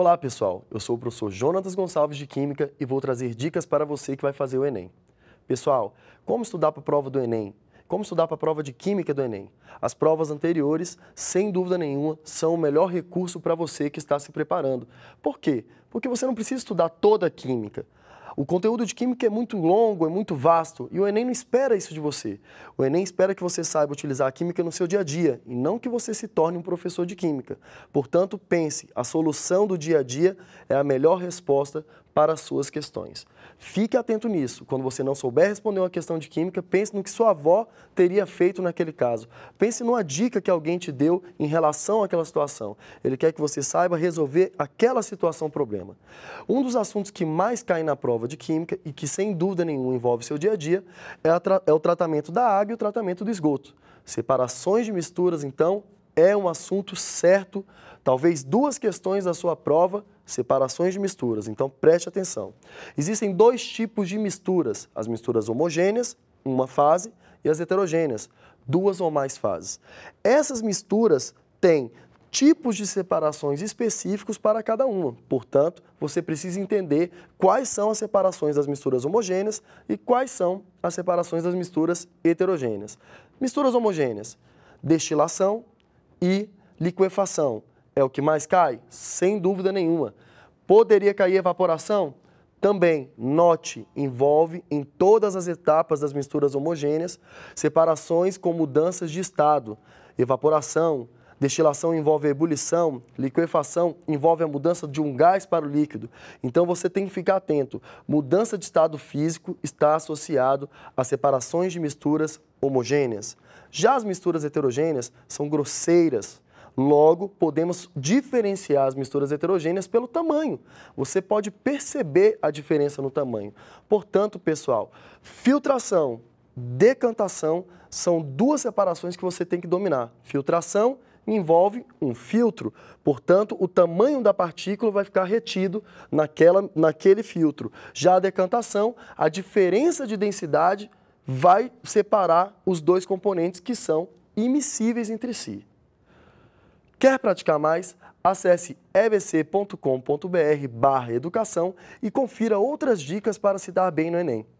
Olá, pessoal. Eu sou o professor Jonatas Gonçalves de Química e vou trazer dicas para você que vai fazer o ENEM. Pessoal, como estudar para a prova do ENEM? Como estudar para a prova de Química do ENEM? As provas anteriores, sem dúvida nenhuma, são o melhor recurso para você que está se preparando. Por quê? Porque você não precisa estudar toda a química. O conteúdo de química é muito longo, é muito vasto e o Enem não espera isso de você. O Enem espera que você saiba utilizar a química no seu dia a dia e não que você se torne um professor de química. Portanto, pense, a solução do dia a dia é a melhor resposta para as suas questões. Fique atento nisso. Quando você não souber responder uma questão de química, pense no que sua avó teria feito naquele caso. Pense numa dica que alguém te deu em relação àquela situação. Ele quer que você saiba resolver aquela situação problema. Um dos assuntos que mais cai na prova de química e que sem dúvida nenhuma envolve seu dia a dia é, a é o tratamento da água e o tratamento do esgoto. Separações de misturas, então, é um assunto certo, talvez duas questões da sua prova, separações de misturas, então preste atenção. Existem dois tipos de misturas, as misturas homogêneas, uma fase, e as heterogêneas, duas ou mais fases. Essas misturas têm tipos de separações específicos para cada uma. Portanto, você precisa entender quais são as separações das misturas homogêneas e quais são as separações das misturas heterogêneas. Misturas homogêneas: destilação, e liquefação. É o que mais cai? Sem dúvida nenhuma. Poderia cair evaporação? Também, note, envolve em todas as etapas das misturas homogêneas separações com mudanças de estado. Evaporação, destilação envolve a ebulição, liquefação envolve a mudança de um gás para o líquido. Então você tem que ficar atento. Mudança de estado físico está associado a separações de misturas homogêneas. Já as misturas heterogêneas são grosseiras. Logo, podemos diferenciar as misturas heterogêneas pelo tamanho. Você pode perceber a diferença no tamanho. Portanto, pessoal, filtração, decantação são duas separações que você tem que dominar. Filtração envolve um filtro, portanto, o tamanho da partícula vai ficar retido naquela, naquele filtro. Já a decantação, a diferença de densidade vai separar os dois componentes que são imissíveis entre si. Quer praticar mais? Acesse ebc.com.br/educação e confira outras dicas para se dar bem no Enem.